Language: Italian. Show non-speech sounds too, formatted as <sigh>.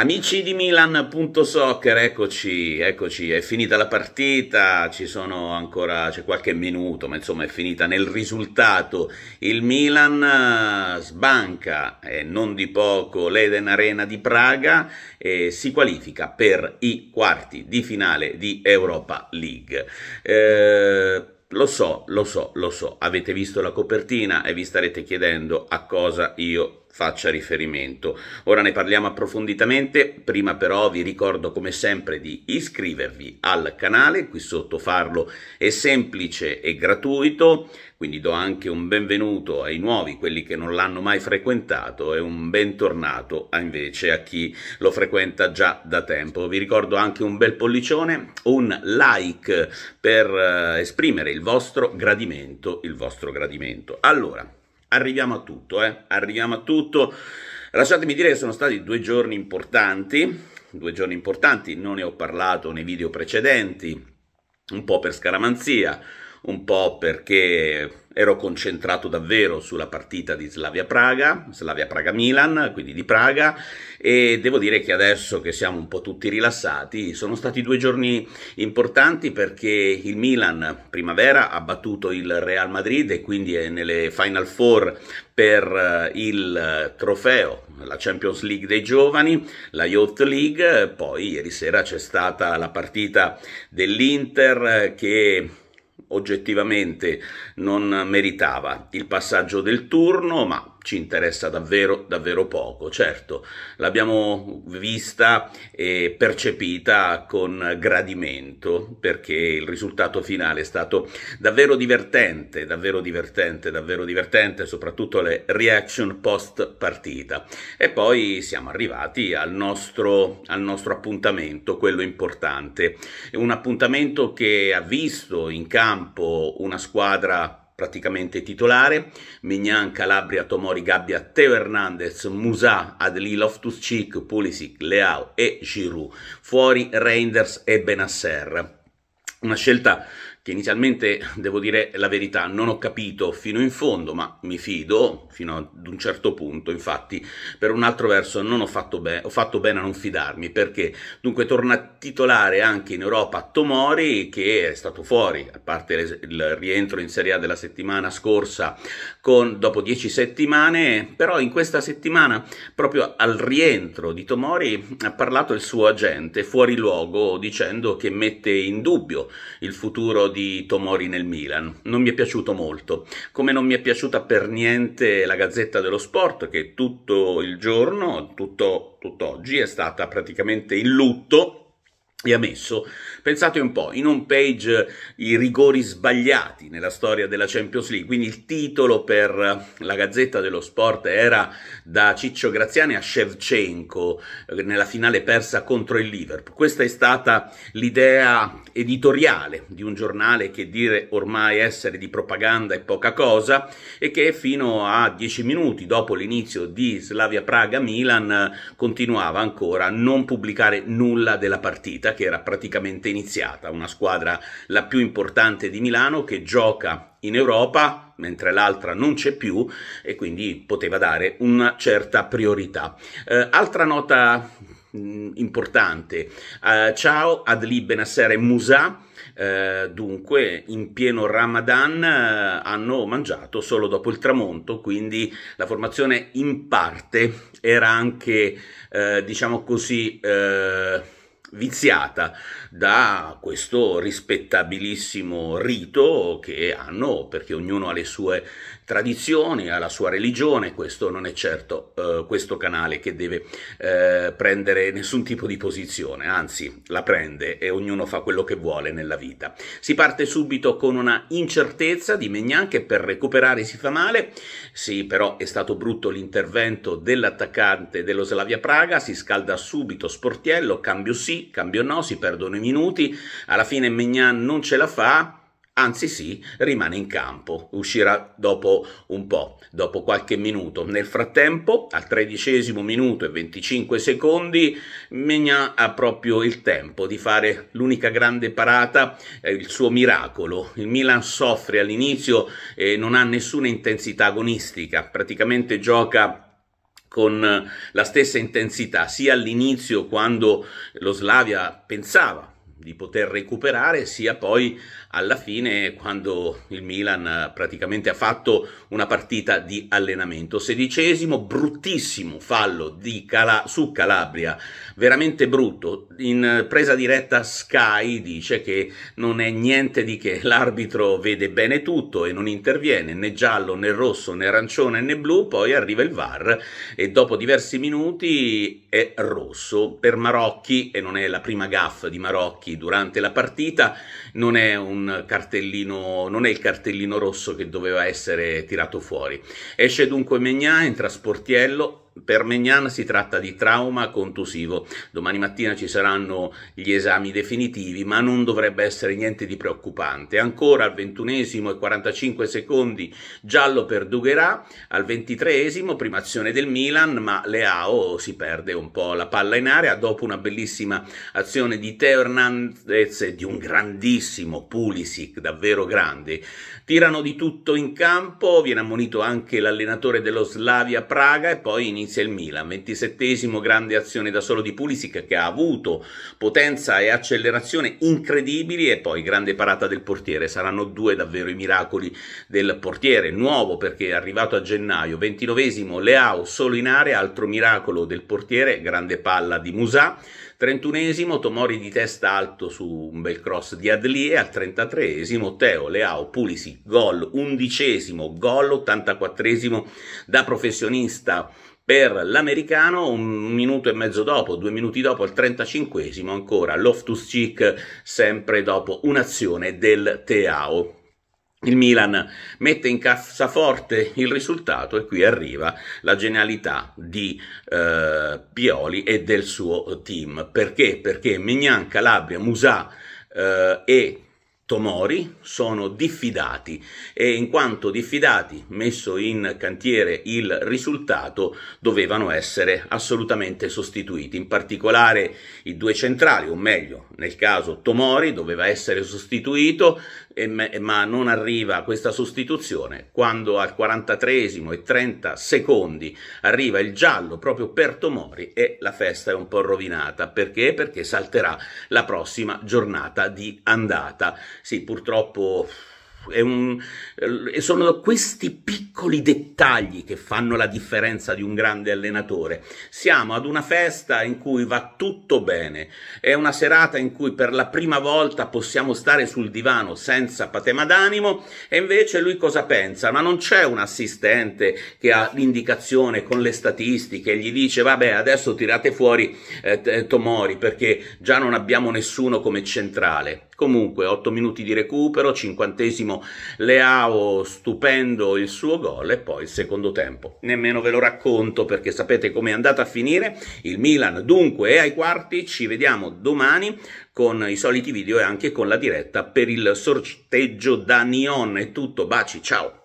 Amici di Milan.soccer, eccoci, eccoci, è finita la partita, ci sono ancora, c'è qualche minuto, ma insomma è finita nel risultato. Il Milan eh, sbanca, e non di poco, l'Eden Arena di Praga e si qualifica per i quarti di finale di Europa League. Eh, lo so, lo so, lo so, avete visto la copertina e vi starete chiedendo a cosa io faccia riferimento. Ora ne parliamo approfonditamente, prima però vi ricordo come sempre di iscrivervi al canale, qui sotto farlo è semplice e gratuito, quindi do anche un benvenuto ai nuovi, quelli che non l'hanno mai frequentato e un bentornato a invece a chi lo frequenta già da tempo. Vi ricordo anche un bel pollicione, un like per eh, esprimere il vostro gradimento, il vostro gradimento. Allora, Arriviamo a tutto, eh? arriviamo a tutto. Lasciatemi dire che sono stati due giorni importanti, due giorni importanti, non ne ho parlato nei video precedenti, un po' per scaramanzia, un po' perché ero concentrato davvero sulla partita di Slavia Praga, Slavia Praga Milan, quindi di Praga e devo dire che adesso che siamo un po' tutti rilassati, sono stati due giorni importanti perché il Milan primavera ha battuto il Real Madrid e quindi è nelle Final Four per eh, il trofeo, la Champions League dei giovani, la Youth League, poi ieri sera c'è stata la partita dell'Inter eh, che oggettivamente non meritava il passaggio del turno, ma ci interessa davvero, davvero poco. Certo, l'abbiamo vista e percepita con gradimento perché il risultato finale è stato davvero divertente, davvero divertente, davvero divertente, soprattutto le reaction post partita. E poi siamo arrivati al nostro, al nostro appuntamento, quello importante. Un appuntamento che ha visto in campo una squadra praticamente titolare, Mignan, Calabria, Tomori, Gabbia, Teo Hernandez, Musa, Adli, Loftus-Cheek, Pulisic, Leao e Giroud, fuori Reinders e Benasser. Una scelta che inizialmente, <laughs> devo dire la verità, non ho capito fino in fondo, ma mi fido fino ad un certo punto, infatti per un altro verso non ho fatto, be- ho fatto bene a non fidarmi, perché dunque torna titolare anche in Europa Tomori, che è stato fuori, a parte les- il rientro in Serie A della settimana scorsa, con, dopo dieci settimane, però in questa settimana, proprio al rientro di Tomori, ha parlato il suo agente fuori luogo dicendo che mette in dubbio il futuro di Tomori nel Milan. Non mi è piaciuto molto, come non mi è piaciuta per niente la Gazzetta dello Sport che tutto il giorno, tutto tutt'oggi è stata praticamente in lutto e ha messo, pensate un po', in home page eh, i rigori sbagliati nella storia della Champions League, quindi il titolo per eh, la Gazzetta dello Sport era da Ciccio Graziani a Shevchenko eh, nella finale persa contro il Liverpool. Questa è stata l'idea editoriale di un giornale che dire ormai essere di propaganda è poca cosa e che fino a dieci minuti dopo l'inizio di Slavia Praga-Milan continuava ancora a non pubblicare nulla della partita partita che era praticamente iniziata, una squadra la più importante di Milano che gioca in Europa, mentre l'altra non c'è più e quindi poteva dare una certa priorità. Eh, altra nota mh, mm, importante, eh, ciao Adli Benasser e Musa. Eh, dunque, in pieno Ramadan eh, hanno mangiato solo dopo il tramonto, quindi la formazione in parte era anche, eh, diciamo così, eh, viziata da questo rispettabilissimo rito che hanno, perché ognuno ha le sue tradizioni, alla sua religione, questo non è certo eh, questo canale che deve eh, prendere nessun tipo di posizione, anzi la prende e ognuno fa quello che vuole nella vita. Si parte subito con una incertezza di Mignan che per recuperare si fa male, sì però è stato brutto l'intervento dell'attaccante dello Slavia Praga, si scalda subito Sportiello, cambio sì, cambio no, si perdono i minuti, alla fine Mignan non ce la fa, anzi sì, rimane in campo, uscirà dopo un po', dopo qualche minuto. Nel frattempo, al tredicesimo minuto e 25 secondi, Megna ha proprio il tempo di fare l'unica grande parata, eh, il suo miracolo. Il Milan soffre all'inizio e non ha nessuna intensità agonistica, praticamente gioca con la stessa intensità sia all'inizio quando lo Slavia pensava di poter recuperare, sia poi alla fine quando il Milan praticamente ha fatto una partita di allenamento. Sedicesimo, bruttissimo fallo Cala su Calabria, veramente brutto. In presa diretta Sky dice che non è niente di che, l'arbitro vede bene tutto e non interviene, né giallo, né rosso, né arancione, né blu, poi arriva il VAR e dopo diversi minuti è rosso per Marocchi, e non è la prima gaffa di Marocchi, occhi durante la partita, non è, un cartellino, non è il cartellino rosso che doveva essere tirato fuori. Esce dunque Megnan, entra Sportiello, per Megnan si tratta di trauma contusivo. Domani mattina ci saranno gli esami definitivi, ma non dovrebbe essere niente di preoccupante. Ancora al ventunesimo e 45 secondi giallo per Dugherà, al ventitreesimo prima azione del Milan, ma Leao si perde un po' la palla in area dopo una bellissima azione di Teo Hernandez e di un grandissimo Pulisic, davvero grande. Tirano di tutto in campo, viene ammonito anche l'allenatore dello Slavia Praga e poi inizia inizia il Milan. 27 grande azione da solo di Pulisic che ha avuto potenza e accelerazione incredibili e poi grande parata del portiere. Saranno due davvero i miracoli del portiere, nuovo perché è arrivato a gennaio. 29 Leao solo in area, altro miracolo del portiere, grande palla di Musà. 31esimo Tomori di testa alto su un bel cross di Adlie al 33esimo Teo Leao Pulisi gol undicesimo gol 84esimo da professionista per l'americano un minuto e mezzo dopo, due minuti dopo, il 35 ancora Loftus Cheek sempre dopo un'azione del Teao. Il Milan mette in cassaforte il risultato e qui arriva la genialità di eh, Pioli e del suo team. Perché? Perché Mignan, Calabria, Musà eh, e Tomori sono diffidati e in quanto diffidati, messo in cantiere il risultato, dovevano essere assolutamente sostituiti. In particolare i due centrali, o meglio, nel caso Tomori doveva essere sostituito e, ma non arriva questa sostituzione, quando al 43 e 30 secondi arriva il giallo proprio per Tomori e la festa è un po' rovinata. Perché? Perché salterà la prossima giornata di andata. Sì, purtroppo... è Un, sono questi piccoli piccoli dettagli che fanno la differenza di un grande allenatore. Siamo ad una festa in cui va tutto bene, è una serata in cui per la prima volta possiamo stare sul divano senza patema d'animo e invece lui cosa pensa? Ma non c'è un assistente che ha l'indicazione con le statistiche e gli dice vabbè adesso tirate fuori eh, eh Tomori perché già non abbiamo nessuno come centrale. Comunque 8 minuti di recupero, cinquantesimo Leao stupendo il suo gol gol e poi il secondo tempo. Nemmeno ve lo racconto perché sapete come è andata a finire. Il Milan dunque è ai quarti, ci vediamo domani con i soliti video e anche con la diretta per il sorteggio da Nion. È tutto, baci, ciao!